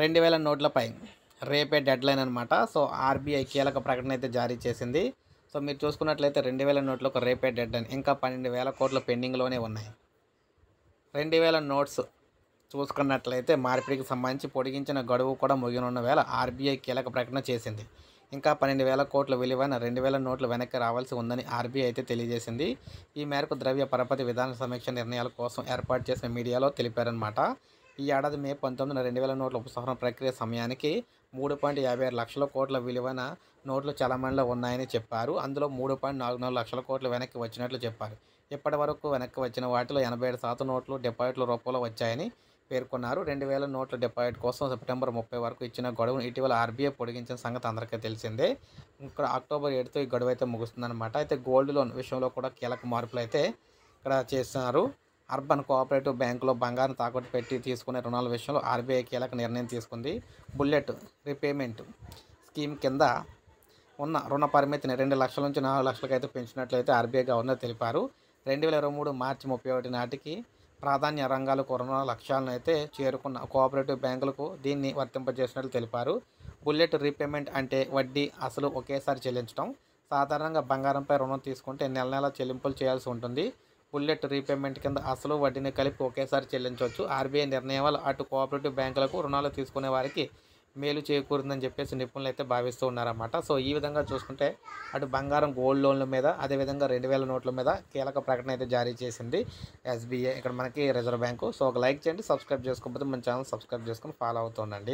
రెండు వేల నోట్లపై రేపే డెడ్లైన్ అనమాట సో ఆర్బీఐ కీలక ప్రకటన అయితే జారీ చేసింది సో మీరు చూసుకున్నట్లయితే రెండు వేల నోట్లకు రేపే డెడ్లైన్ ఇంకా పన్నెండు వేల కోట్లు పెండింగ్లోనే ఉన్నాయి రెండు వేల నోట్స్ చూసుకున్నట్లయితే మార్పిడికి సంబంధించి పొడిగించిన గడువు కూడా ముగినున్న వేళ ఆర్బీఐ కీలక ప్రకటన చేసింది ఇంకా పన్నెండు వేల కోట్ల విలువైన రెండు వేల నోట్లు వెనక్కి రావాల్సి ఉందని ఆర్బీఐ అయితే తెలియజేసింది ఈ మేరకు ద్రవ్య పరపతి విధాన సమీక్ష నిర్ణయాల కోసం ఏర్పాటు చేసిన మీడియాలో తెలిపారనమాట ఈ ఏడాది మే పంతొమ్మిదిన రెండు వేల నోట్ల ఉపసంహరణ ప్రక్రియ సమయానికి మూడు పాయింట్ యాభై ఆరు లక్షల కోట్ల విలువైన నోట్లు చలమణిలో ఉన్నాయని చెప్పారు అందులో మూడు పాయింట్ నాలుగు నాలుగు లక్షల కోట్లు వెనక్కి వచ్చినట్లు చెప్పారు ఇప్పటి వరకు వెనక్కి వచ్చిన వాటిలో ఎనభై ఏడు శాతం నోట్లు డిపాజిట్ల రూపంలో వచ్చాయని పేర్కొన్నారు రెండు వేల నోట్ల డిపాజిట్ కోసం సెప్టెంబర్ ముప్పై వరకు ఇచ్చిన గడువును ఇటీవల ఆర్బీఐ పొడిగించిన సంగతి అందరికీ తెలిసిందే ఇక్కడ అక్టోబర్ ఏడుతో ఈ గడువు అయితే ముగుస్తుందన్నమాట అయితే గోల్డ్ లోన్ విషయంలో కూడా కీలక మార్పులు అయితే ఇక్కడ చేస్తున్నారు అర్బన్ కోఆపరేటివ్ బ్యాంకులో బంగారం తాకట్టు పెట్టి తీసుకునే రుణాల విషయంలో ఆర్బీఐ కీలక నిర్ణయం తీసుకుంది బుల్లెట్ రీపేమెంట్ స్కీమ్ కింద ఉన్న రుణ పరిమితిని రెండు లక్షల నుంచి నాలుగు లక్షలకైతే పెంచినట్లయితే ఆర్బీఐ గవర్నర్ తెలిపారు రెండు వేల ఇరవై మూడు మార్చి ముప్పై ఒకటి నాటికి ప్రాధాన్య రంగాలకు రుణ లక్ష్యాలను అయితే చేరుకున్న కోఆపరేటివ్ బ్యాంకులకు దీన్ని వర్తింపజేసినట్లు తెలిపారు బుల్లెట్ రీపేమెంట్ అంటే వడ్డీ అసలు ఒకేసారి చెల్లించడం సాధారణంగా బంగారంపై రుణం తీసుకుంటే నెల నెల చెల్లింపులు చేయాల్సి ఉంటుంది బుల్లెట్ రీపేమెంట్ కింద అసలు వడ్డీని కలిపి ఒకేసారి చెల్లించవచ్చు ఆర్బీఐ నిర్ణయం వల్ల అటు కోఆపరేటివ్ బ్యాంకులకు రుణాలు తీసుకునే వారికి మేలు చేకూరుందని చెప్పేసి నిపుణులు అయితే భావిస్తూ ఉన్నారన్నమాట సో ఈ విధంగా చూసుకుంటే అటు బంగారం గోల్డ్ లోన్ల మీద అదేవిధంగా రెండు వేల నోట్ల మీద కీలక ప్రకటన అయితే జారీ చేసింది ఎస్బీఐ ఇక్కడ మనకి రిజర్వ్ బ్యాంకు సో ఒక లైక్ చేయండి సబ్స్క్రైబ్ చేసుకోకపోతే మన ఛానల్ సబ్స్క్రైబ్ చేసుకొని ఫాలో అవుతుండండి